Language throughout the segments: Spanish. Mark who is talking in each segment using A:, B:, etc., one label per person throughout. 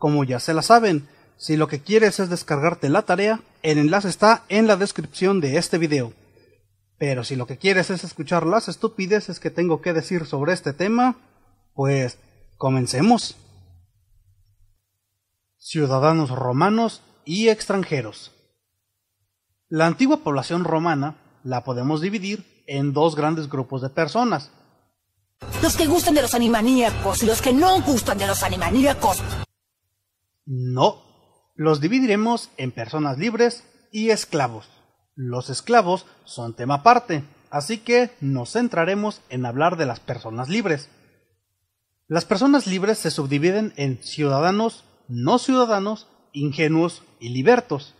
A: Como ya se la saben, si lo que quieres es descargarte la tarea, el enlace está en la descripción de este video. Pero si lo que quieres es escuchar las estupideces que tengo que decir sobre este tema, pues comencemos. Ciudadanos romanos y extranjeros. La antigua población romana la podemos dividir en dos grandes grupos de personas. Los que gustan de los animaníacos y los que no gustan de los animaníacos no, los dividiremos en personas libres y esclavos. Los esclavos son tema aparte, así que nos centraremos en hablar de las personas libres. Las personas libres se subdividen en ciudadanos, no ciudadanos, ingenuos y libertos.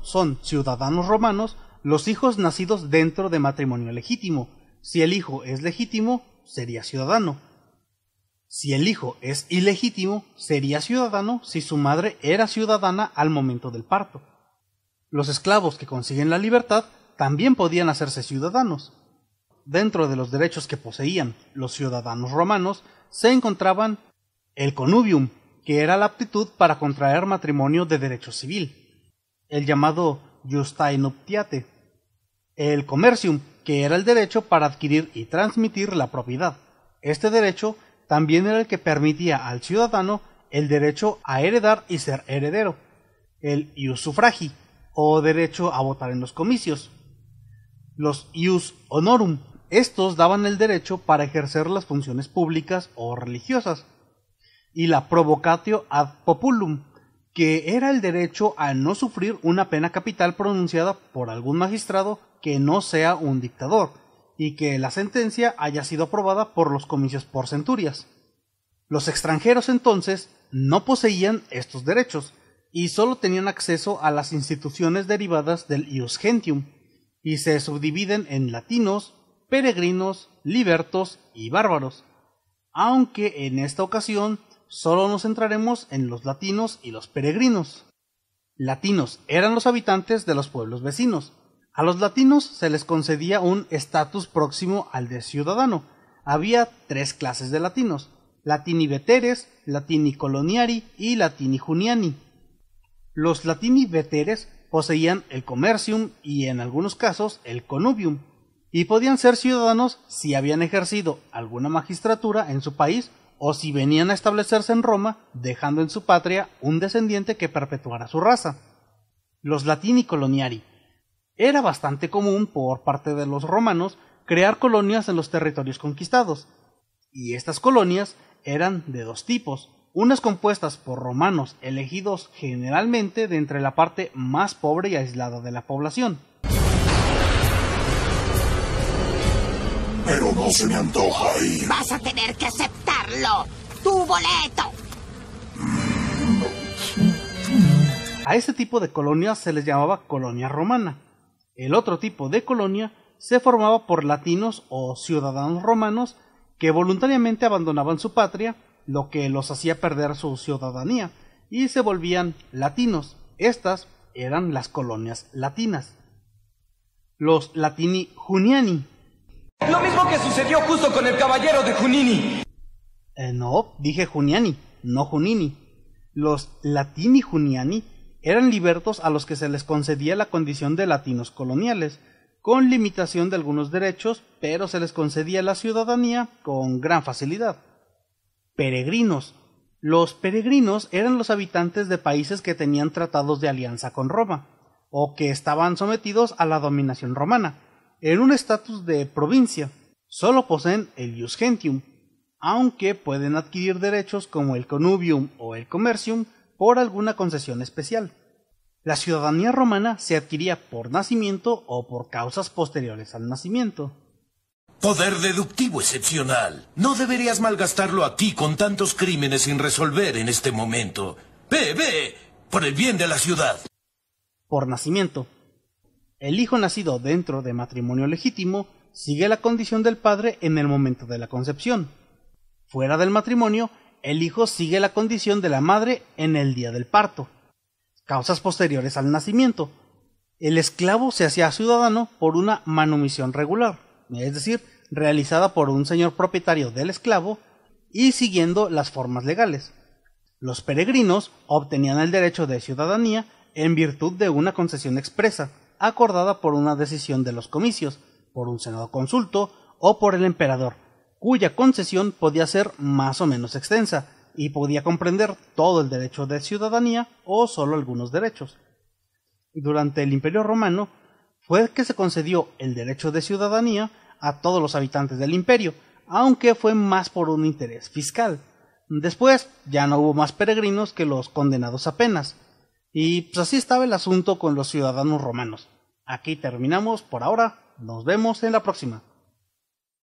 A: Son ciudadanos romanos los hijos nacidos dentro de matrimonio legítimo. Si el hijo es legítimo, sería ciudadano si el hijo es ilegítimo, sería ciudadano si su madre era ciudadana al momento del parto. Los esclavos que consiguen la libertad también podían hacerse ciudadanos. Dentro de los derechos que poseían los ciudadanos romanos se encontraban el conubium, que era la aptitud para contraer matrimonio de derecho civil, el llamado justae nuptiate, el commercium, que era el derecho para adquirir y transmitir la propiedad. Este derecho también era el que permitía al ciudadano el derecho a heredar y ser heredero, el ius suffragi, o derecho a votar en los comicios, los ius honorum. Estos daban el derecho para ejercer las funciones públicas o religiosas, y la provocatio ad populum, que era el derecho a no sufrir una pena capital pronunciada por algún magistrado que no sea un dictador, y que la sentencia haya sido aprobada por los comicios por centurias. Los extranjeros entonces no poseían estos derechos y solo tenían acceso a las instituciones derivadas del ius gentium y se subdividen en latinos, peregrinos, libertos y bárbaros, aunque en esta ocasión solo nos centraremos en los latinos y los peregrinos. Latinos eran los habitantes de los pueblos vecinos, a los latinos se les concedía un estatus próximo al de ciudadano. Había tres clases de latinos: latini veteres, latini coloniari y latini juniani. Los latini veteres poseían el comercium y en algunos casos el conubium, y podían ser ciudadanos si habían ejercido alguna magistratura en su país o si venían a establecerse en Roma, dejando en su patria un descendiente que perpetuara su raza. Los latini coloniari era bastante común por parte de los romanos crear colonias en los territorios conquistados, y estas colonias eran de dos tipos, unas compuestas por romanos elegidos generalmente de entre la parte más pobre y aislada de la población. Pero no se me antoja ir. Vas a tener que aceptarlo. Tu boleto. A este tipo de colonias se les llamaba colonia romana. El otro tipo de colonia se formaba por latinos o ciudadanos romanos que voluntariamente abandonaban su patria, lo que los hacía perder su ciudadanía, y se volvían latinos. Estas eran las colonias latinas. Los latini juniani. Lo mismo que sucedió justo con el caballero de Junini. Eh, no, dije juniani, no junini. Los latini juniani eran libertos a los que se les concedía la condición de latinos coloniales, con limitación de algunos derechos, pero se les concedía la ciudadanía con gran facilidad. Peregrinos. Los peregrinos eran los habitantes de países que tenían tratados de alianza con Roma, o que estaban sometidos a la dominación romana, en un estatus de provincia. Solo poseen el ius gentium, aunque pueden adquirir derechos como el connubium o el commercium, por alguna concesión especial. La ciudadanía romana se adquiría por nacimiento o por causas posteriores al nacimiento. Poder deductivo excepcional. No deberías malgastarlo aquí con tantos crímenes sin resolver en este momento. Ve, por el bien de la ciudad. Por nacimiento. El hijo nacido dentro de matrimonio legítimo sigue la condición del padre en el momento de la concepción. Fuera del matrimonio, el hijo sigue la condición de la madre en el día del parto. Causas posteriores al nacimiento. El esclavo se hacía ciudadano por una manumisión regular, es decir, realizada por un señor propietario del esclavo y siguiendo las formas legales. Los peregrinos obtenían el derecho de ciudadanía en virtud de una concesión expresa, acordada por una decisión de los comicios, por un senado consulto o por el emperador, cuya concesión podía ser más o menos extensa y podía comprender todo el derecho de ciudadanía o solo algunos derechos. Durante el Imperio Romano fue que se concedió el derecho de ciudadanía a todos los habitantes del imperio, aunque fue más por un interés fiscal. Después ya no hubo más peregrinos que los condenados apenas. Y pues así estaba el asunto con los ciudadanos romanos. Aquí terminamos por ahora, nos vemos en la próxima.